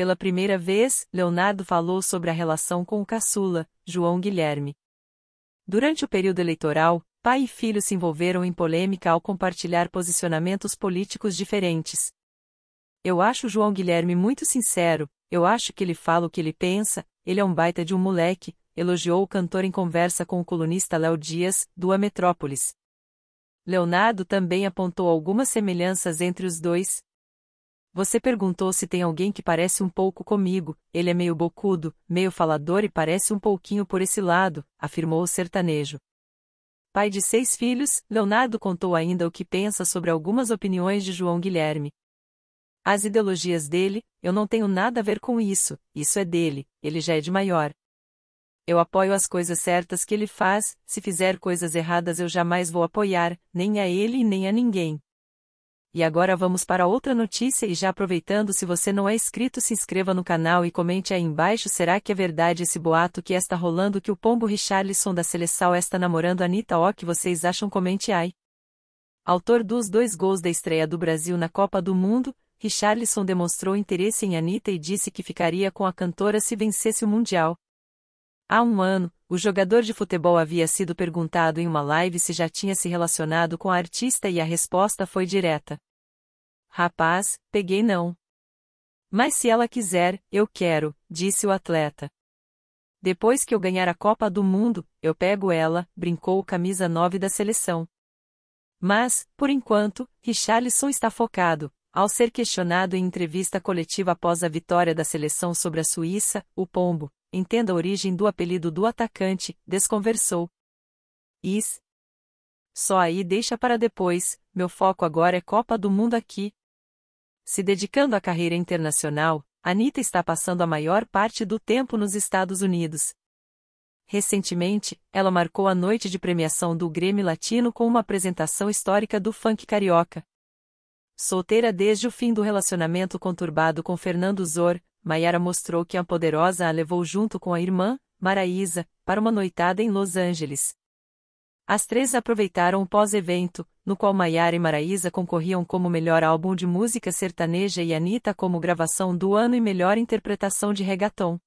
Pela primeira vez, Leonardo falou sobre a relação com o caçula, João Guilherme. Durante o período eleitoral, pai e filho se envolveram em polêmica ao compartilhar posicionamentos políticos diferentes. Eu acho João Guilherme muito sincero, eu acho que ele fala o que ele pensa, ele é um baita de um moleque, elogiou o cantor em conversa com o colunista Léo Dias, do A Metrópolis. Leonardo também apontou algumas semelhanças entre os dois, você perguntou se tem alguém que parece um pouco comigo, ele é meio bocudo, meio falador e parece um pouquinho por esse lado, afirmou o sertanejo. Pai de seis filhos, Leonardo contou ainda o que pensa sobre algumas opiniões de João Guilherme. As ideologias dele, eu não tenho nada a ver com isso, isso é dele, ele já é de maior. Eu apoio as coisas certas que ele faz, se fizer coisas erradas eu jamais vou apoiar, nem a ele e nem a ninguém. E agora vamos para outra notícia e já aproveitando se você não é inscrito se inscreva no canal e comente aí embaixo será que é verdade esse boato que está rolando que o pombo Richarlison da Seleção está namorando Anitta O que vocês acham comente aí. Autor dos dois gols da estreia do Brasil na Copa do Mundo, Richarlison demonstrou interesse em Anitta e disse que ficaria com a cantora se vencesse o Mundial. Há um ano, o jogador de futebol havia sido perguntado em uma live se já tinha se relacionado com a artista e a resposta foi direta. Rapaz, peguei não. Mas se ela quiser, eu quero, disse o atleta. Depois que eu ganhar a Copa do Mundo, eu pego ela, brincou o camisa 9 da seleção. Mas, por enquanto, Richarlison está focado. Ao ser questionado em entrevista coletiva após a vitória da seleção sobre a Suíça, o Pombo, entenda a origem do apelido do atacante, desconversou. Is. Só aí deixa para depois, meu foco agora é Copa do Mundo aqui, se dedicando à carreira internacional, Anitta está passando a maior parte do tempo nos Estados Unidos. Recentemente, ela marcou a noite de premiação do Grêmio Latino com uma apresentação histórica do funk carioca. Solteira desde o fim do relacionamento conturbado com Fernando Zor, Maiara mostrou que a poderosa a levou junto com a irmã, Maraísa, para uma noitada em Los Angeles. As três aproveitaram o pós-evento, no qual Maiara e Maraísa concorriam como melhor álbum de música sertaneja e Anitta como gravação do ano e melhor interpretação de reggaeton.